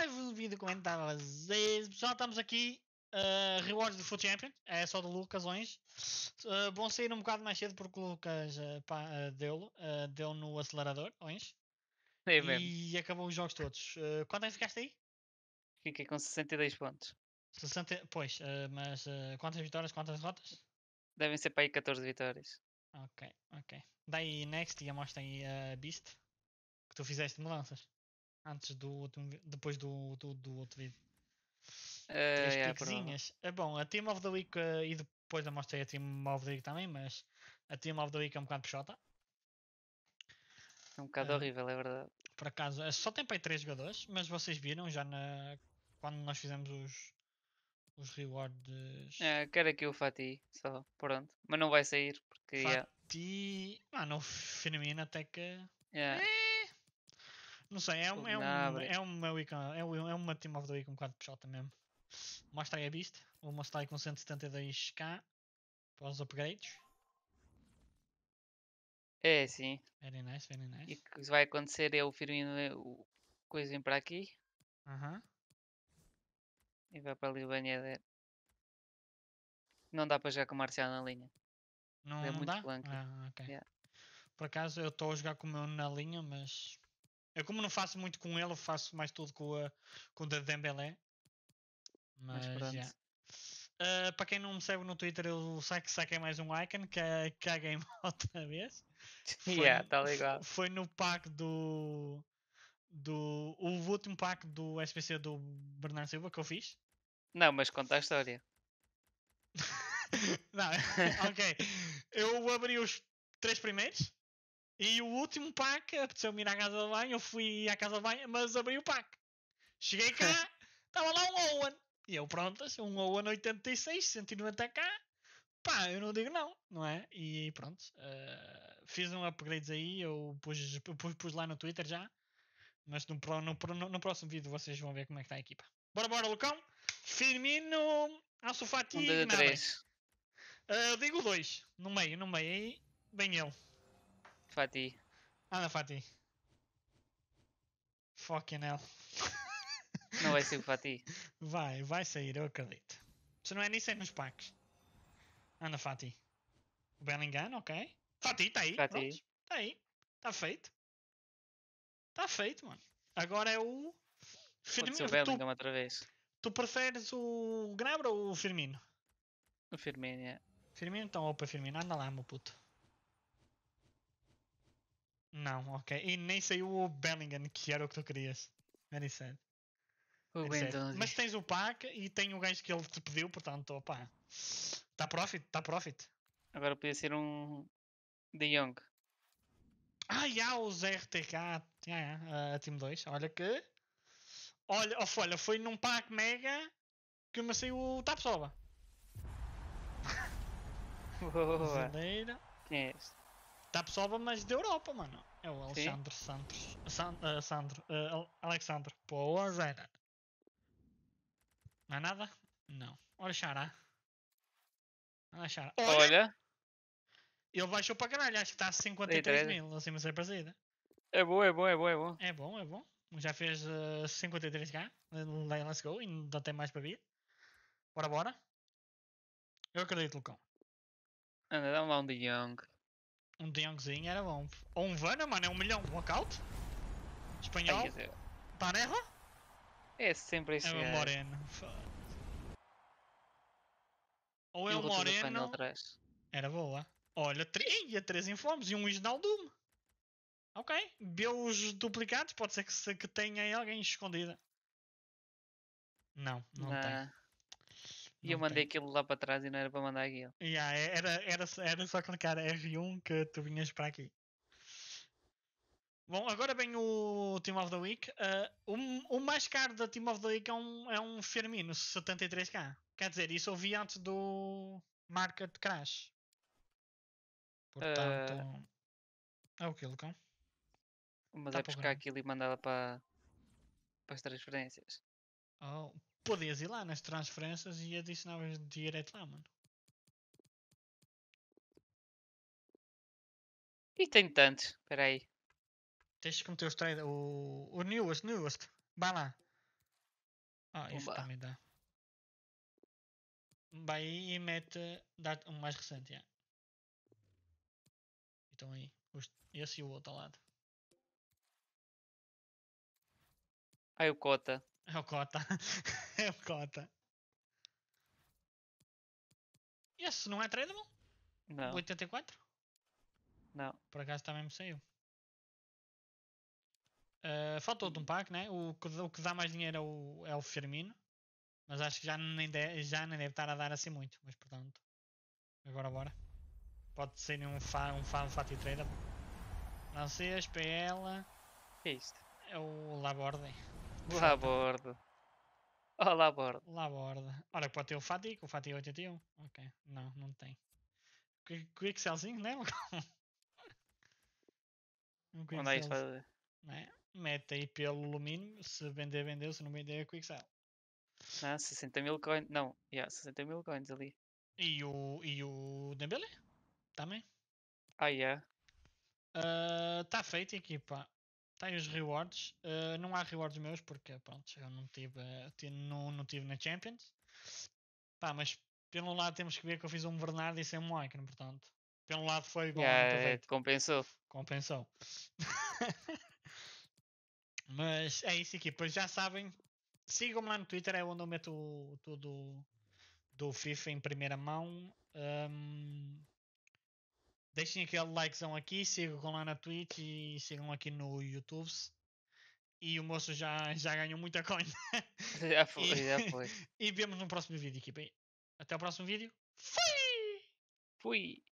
live vídeo comentava vezes. Pessoal, estamos aqui. Uh, rewards do food Champion, é só de lucasões Uh, vão sair um bocado mais cedo porque o Lucas uh, uh, deu, uh, deu no acelerador,ões. É e acabou os jogos todos. Uh, quanto é que ficaste aí? Fiquei com 62 pontos. 60, pois, uh, mas quantas vitórias, quantas derrotas? Devem ser para aí 14 vitórias. Ok, ok. Daí next e mostra aí a Beast que tu fizeste mudanças. Antes do último, depois do, do, do outro vídeo. Uh, Três é, é piquezinhas. É bom, a Team of the Week eh, e depois eu mostrei a Team of the Week também, mas a Team of the Week é um bocado puxota É um bocado uh, horrível, é verdade. Por acaso, eh, só tem para aí 3 jogadores, mas vocês viram já na, quando nós fizemos os, os rewards. É, quero aqui o Fati, só, pronto. Mas não vai sair, porque. Fati. Yeah. Mano, o Firmino até que. Yeah. É. Não sei, é, um, é, um, é, uma é, um, é uma Team of the Week um bocado PJ mesmo. Mostra aí a Beast, mostrar aí com 172k para os upgrades. É, sim. Very nice, very nice. E o que vai acontecer é o Firmino, é o Coisa para aqui. Aham. Uh -huh. E vai para ali o Banheiro. Não dá para jogar com o Marcial na linha. Não, é não muito dá? Ah, yeah. Por acaso eu estou a jogar com o meu na linha, mas eu como não faço muito com ele, faço mais tudo com, a, com o da Dembélé. Mas, mas yeah. uh, para quem não me segue no Twitter, eu que saquei mais um icon, que é, que é a Game outra vez. Foi, yeah, tá ligado. Foi no pack do. do o último pack do SPC do Bernardo Silva que eu fiz. Não, mas conta a história. não, ok. Eu abri os três primeiros e o último pack, apeteceu-me ir à casa de banho, eu fui à casa de banho, mas abri o pack. Cheguei cá, estava lá um Owen. E eu, pronto, assim, um Owen 86, 190k. Pá, eu não digo não, não é? E pronto, uh, fiz um upgrade aí, eu pus, pus, pus, lá no Twitter já. Mas no, no, no, no, próximo vídeo vocês vão ver como é que está a equipa. Bora, bora, Lucão. Firmino, Ansu Fati um, dois, e Gnabry. Eh, digo dois, no meio, no meio, aí, bem ele. Fatih. Anda, Fatih. Fucking hell. Não vai ser o Fatih. Vai, vai sair, eu acredito. Se não é nisso, é nos packs. Anda, Fatih. O Bellingham, ok. Fatih, tá aí. Fatih. Tá aí. tá feito. tá feito, mano. Agora é o. Firmino. O Bellingham tu... outra vez. Tu preferes o Gnabra ou o Firmino? O Firmino, é. Firmino, então, opa, Firmino. Anda lá, meu puto. Não, ok. E nem saiu o Bellingham, que era o que tu querias. Very sad. O Very Mas tens o pack e tem o gancho que ele te pediu, portanto, opa. Está profit, está profit. Agora podia ser um De Young. Ah, já, os RTK. Já, já, a Team 2. Olha que. Olha, oh, olha, foi num pack mega que me saiu o Tapsoba. Boa. Quem é este? Tá, pessoal, vamos mais da Europa, mano. É o Alexandre Sim. Santos. San, uh, Sandro. Uh, Alexandre. Pô, Zera. Não é nada? Não. Olha, Xará. Olha, Xará. Olha. Olha. Ele baixou para caralho, acho que está a 53 Eita, mil, assim, mas é parecida. É bom, é bom, é bom, é bom. É bom, é bom. Já fez uh, 53k. Let's go, ainda tem mais para vir. Bora, bora. Eu acredito, Lucão. Anda, dá-me lá um de Young. Um De era bom. Ou um Vana, mano, é um milhão. Um account Espanhol? Tanejo? É sempre esse. É o é. Moreno. Ou é o Moreno. Era boa. Olha, ia três informes e um Isnaldum. Ok. beus os duplicados? Pode ser que, que tenha alguém escondida. Não, não, não. tem. E eu mandei aquilo lá para trás e não era para mandar aquilo. Yeah, era, é, era, era só clicar R1 que tu vinhas para aqui. Bom, agora vem o Team of the Week. Uh, ah, o, o, mais caro da Team of the Week é um, é um Firmino 73k. Quer dizer, isso eu vi antes do Market Crash. Portanto. Uh... É o que, Lucão? Mas tá é buscar aquilo e mandá-la para, para as transferências. Oh, podias ir lá nas transferências e adicionavas direto lá, mano. E tem tantos, espera aí. Tens que meter os três, o, o newest, newest, vai lá. Ah, isso também dá. Vai aí e mete o mais recente, já. Então aí, os, esse e o outro lado. aí o Cota. É o Cota. é o Cota. Esse não é tradable? Não. 84? Não. Por acaso também me saiu. Uh, faltou de um pack, né? O que, o que dá mais dinheiro é o, é o Firmino. Mas acho que já nem, de, já nem deve estar a dar assim muito. Mas portanto. Agora bora. Pode ser um fan um um fati trader. Francês, PL. Que é isto? É o Laborde. Lá borda. Olá borda. Lá borda. Olha, pode ter o Fatih, o Fatih é 81. Ok, não, não tem. Quick o Excelzinho, né? um Quick Onde é isso? Né? Mete aí pelo alumínio, se vender, vendeu, se não vender, é Quick Sell. Ah, 60 mil coins. Não, yeah, 60 mil coins ali. E o, e o Dembele? Também. Ah, yeah. Está ah, uh, feito, equipa. Tem os rewards. Uh, não há rewards meus porque pronto, eu não tive, não, não tive na Champions. Pá, mas pelo lado temos que ver que eu fiz um Bernardo e sem um Icon, portanto. Pelo lado foi bom. Yeah, é, compensou. Compensou. mas é isso aqui. Pois já sabem, sigam-me lá no Twitter, é onde eu meto tudo do FIFA em primeira mão. Um, Deixem aquele likezão aqui, sigam lá na Twitch e sigam aqui no YouTube. E o moço já, já ganhou muita coin. Já foi, e, já foi. E vemos no próximo vídeo, equipe. Até o próximo vídeo. Fui! Fui!